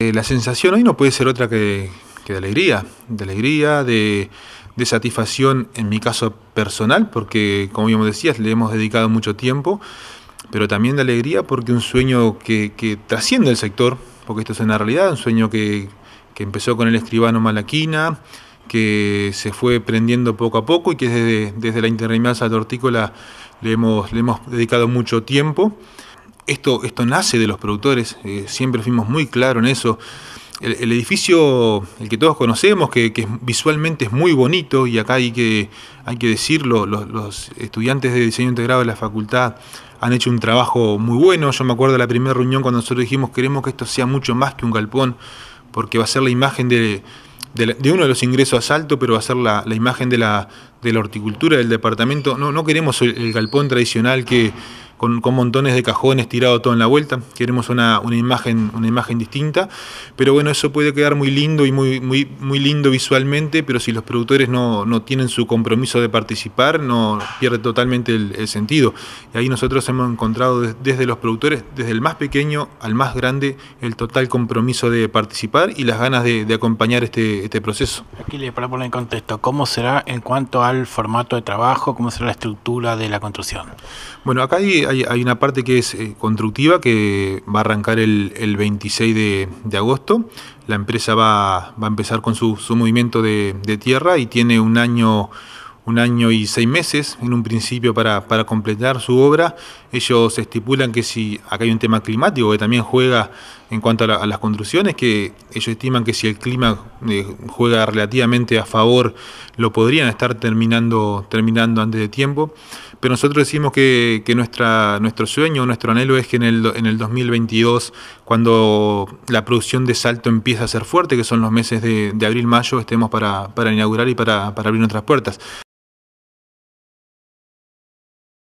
Eh, la sensación hoy no puede ser otra que, de alegría, de alegría, de, satisfacción en mi caso personal, porque como me decías, le hemos dedicado mucho tiempo, pero también de alegría porque un sueño que, trasciende el sector, porque esto es una realidad, un sueño que, empezó con el escribano Malaquina, que se fue prendiendo poco a poco y que desde, la interremianza de hortícola le hemos, le hemos dedicado mucho tiempo esto, nace de los productores, eh, siempre fuimos muy claros en eso. El, edificio, el que todos conocemos, que, visualmente es muy bonito, y acá hay que, hay que decirlo, los, estudiantes de diseño integrado de la facultad han hecho un trabajo muy bueno. Yo me acuerdo de la primera reunión cuando nosotros dijimos queremos que esto sea mucho más que un galpón, porque va a ser la imagen de, uno de los ingresos a salto, pero va a ser la, imagen de la, horticultura del departamento. No, no queremos el galpón tradicional que con, montones de cajones tirado todo en la vuelta. Queremos una, una, imagen, una imagen distinta. Pero bueno, eso puede quedar muy lindo y muy, muy, muy lindo visualmente, pero si los productores no, no tienen su compromiso de participar, no pierde totalmente el, sentido. Y ahí nosotros hemos encontrado desde, los productores, desde el más pequeño al más grande, el total compromiso de participar y las ganas de, acompañar este, este proceso. Aquí les para poner en contexto, ¿cómo será en cuanto al formato de trabajo? ¿Cómo será la estructura de la construcción? Bueno, acá hay hay, una parte que es eh, constructiva que va a arrancar el, 26 de, agosto. La empresa va, a empezar con su, movimiento de, tierra y tiene un año, un año y seis meses en un principio para, para completar su obra. Ellos estipulan que si acá hay un tema climático que también juega en cuanto a, las construcciones, que ellos estiman que si el clima eh, juega relativamente a favor, lo podrían estar terminando, terminando antes de tiempo. Pero nosotros decimos que, que nuestra, nuestro sueño, nuestro anhelo es que en el, en el 2022, cuando la producción de salto empieza a ser fuerte, que son los meses de, abril-mayo, estemos para, para, inaugurar y para, para abrir nuestras puertas.